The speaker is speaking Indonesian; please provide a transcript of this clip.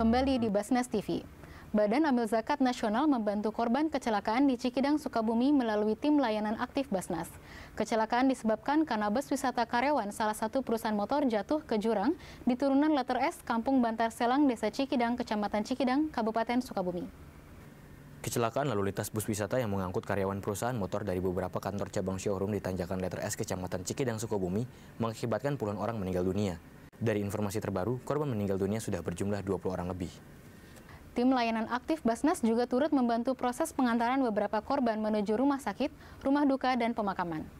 Kembali di Basnas TV. Badan Amil Zakat Nasional membantu korban kecelakaan di Cikidang, Sukabumi melalui tim layanan aktif Basnas. Kecelakaan disebabkan karena bus wisata karyawan salah satu perusahaan motor jatuh ke jurang di turunan letter S, Kampung Bantar Selang, Desa Cikidang, Kecamatan Cikidang, Kabupaten Sukabumi. Kecelakaan lalu lintas bus wisata yang mengangkut karyawan perusahaan motor dari beberapa kantor cabang showroom di Tanjakan Letter S, Kecamatan Cikidang, Sukabumi, mengakibatkan puluhan orang meninggal dunia. Dari informasi terbaru, korban meninggal dunia sudah berjumlah 20 orang lebih. Tim layanan aktif Basnas juga turut membantu proses pengantaran beberapa korban menuju rumah sakit, rumah duka, dan pemakaman.